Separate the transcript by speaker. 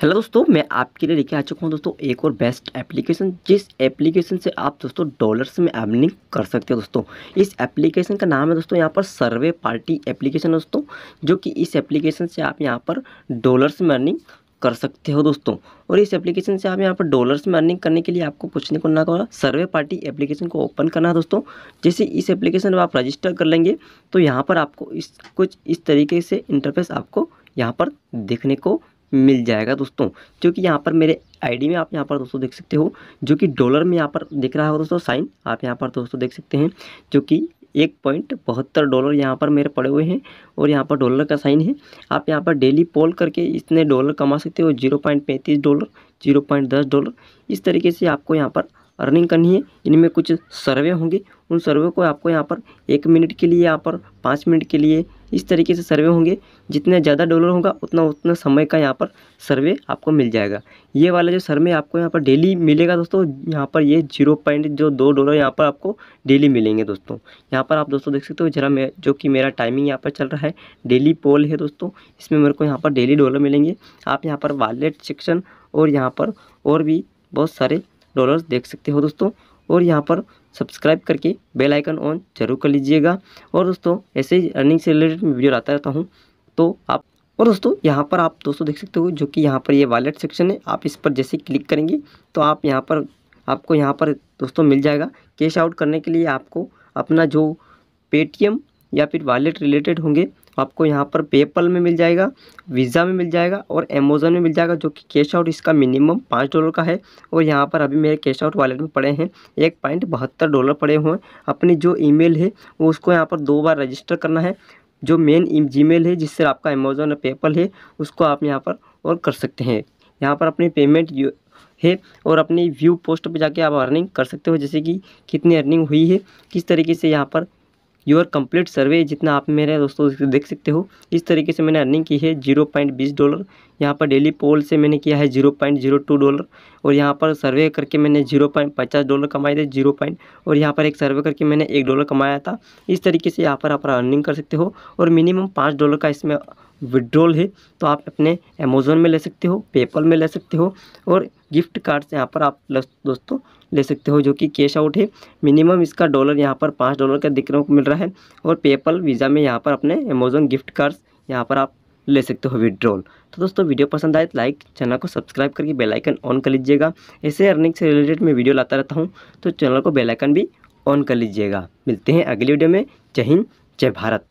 Speaker 1: hello दोस्तों मैं आपके लिए लेके आ चुका हूँ दोस्तों एक और बेस्ट एप्लीकेशन जिस एप्लीकेशन से आप दोस्तों डॉलर्स में अर्निंग कर सकते हो दोस्तों इस एप्लीकेशन का नाम है दोस्तों यहाँ पर सर्वे पार्टी एप्लीकेशन दोस्तों जो कि इस एप्लीकेशन से आप यहाँ पर डॉलर्स में अर्निंग कर सकते हो दोस्तों और इस एप्लीकेशन से आप यहाँ पर डॉलर्स में अर्निंग करने के लिए आपको कुछ नहीं करना होगा सर्वे पार्टी एप्लीकेशन को ओपन करना है दोस्तों जैसे इस एप्लीकेशन में आप रजिस्टर कर लेंगे तो यहाँ पर आपको इस कुछ इस तरीके से इंटरफेस आपको यहाँ पर देखने को मिल जाएगा दोस्तों जो कि यहाँ पर मेरे आईडी में आप यहाँ पर दोस्तों देख सकते हो जो कि डॉलर में यहाँ पर दिख रहा है दोस्तों साइन आप यहाँ पर दोस्तों देख सकते हैं जो कि एक पॉइंट बहत्तर डॉलर यहाँ पर मेरे पड़े हुए हैं और यहाँ पर डॉलर का साइन है आप यहाँ पर डेली पोल करके इतने डॉलर कमा सकते हो जीरो पॉइंट पैंतीस डॉलर जीरो पॉइंट दस डॉलर इस तरीके से आपको यहाँ पर अर्निंग करनी है इनमें कुछ सर्वे होंगे उन सर्वे को आपको यहाँ पर एक मिनट के लिए यहाँ पर पाँच मिनट के लिए इस तरीके से सर्वे होंगे जितने ज़्यादा डॉलर होगा उतना उतना समय का यहाँ पर सर्वे आपको मिल जाएगा ये वाला जो सर्वे आपको यहाँ पर डेली मिलेगा दोस्तों यहाँ पर ये जीरो पॉइंट जो दो डॉलर यहाँ पर आपको डेली मिलेंगे दोस्तों यहाँ पर आप दोस्तों देख सकते हो जरा मैं जो कि मेरा टाइमिंग यहाँ पर चल रहा है डेली पोल है दोस्तों इसमें मेरे को यहाँ पर डेली डॉलर मिलेंगे आप यहाँ पर वॉलेट सेक्शन और यहाँ पर और भी बहुत सारे डॉलर्स देख सकते हो दोस्तों और यहाँ पर सब्सक्राइब करके बेल आइकन ऑन जरूर कर लीजिएगा और दोस्तों ऐसे ही अर्निंग से रिलेटेड वीडियो लाता रहता हूँ तो आप और दोस्तों यहाँ पर आप दोस्तों देख सकते हो जो कि यहाँ पर ये वॉलेट सेक्शन है आप इस पर जैसे क्लिक करेंगे तो आप यहाँ पर आपको यहाँ पर दोस्तों मिल जाएगा कैश आउट करने के लिए आपको अपना जो पेटीएम या फिर वॉलेट रिलेटेड होंगे आपको यहाँ पर पेपल में मिल जाएगा वीज़ा में मिल जाएगा और अमेज़ोन में मिल जाएगा जो कि कैश आउट इसका मिनिमम पाँच डॉलर का है और यहाँ पर अभी मेरे कैश आउट वॉलेट में पड़े हैं एक पॉइंट बहत्तर डॉलर पड़े हुए हैं अपनी जो मेल है वो उसको यहाँ पर दो बार रजिस्टर करना है जो मेन मेल e- है जिससे आपका अमेज़ोन और पेपल है उसको आप यहाँ पर और कर सकते हैं यहाँ पर अपनी पेमेंट है और अपनी व्यू पोस्ट पे जाके आप अर्निंग कर सकते हो जैसे कि कितनी अर्निंग हुई है किस तरीके से यहाँ पर योर कंप्लीट सर्वे जितना आप मेरे दोस्तों देख सकते हो इस तरीके से मैंने अर्निंग की है जीरो पॉइंट बीस डॉलर यहाँ पर डेली पोल से मैंने किया है zero point zero two dollar और यहाँ पर सर्वे करके मैंने जीरो पॉइंट पचास डॉलर कमाए थे जीरो पॉइंट और यहाँ पर एक सर्वे करके मैंने एक डॉलर कमाया था इस तरीके से यहाँ पर आप अर्निंग कर सकते हो और मिनिमम पाँच डॉलर का इसमें विड्रॉल है तो आप अपने अमेज़ोन में ले सकते हो पेपल में ले सकते हो और गिफ्ट कार्ड्स यहाँ पर आप दोस्तों ले सकते हो जो कि कैश आउट है मिनिमम इसका डॉलर यहाँ पर पाँच डॉलर का देखने को मिल रहा है और पेपल वीज़ा में यहाँ पर अपने अमेज़ोन गिफ्ट कार्ड्स यहाँ पर आप ले सकते हो विड्रॉल तो दोस्तों वीडियो पसंद आए तो लाइक चैनल को सब्सक्राइब करके बेल आइकन ऑन कर लीजिएगा ऐसे अर्निंग से रिलेटेड मैं वीडियो लाता रहता हूँ तो चैनल को बेलाइकन भी ऑन कर लीजिएगा मिलते हैं अगली वीडियो में जय हिंद जय भारत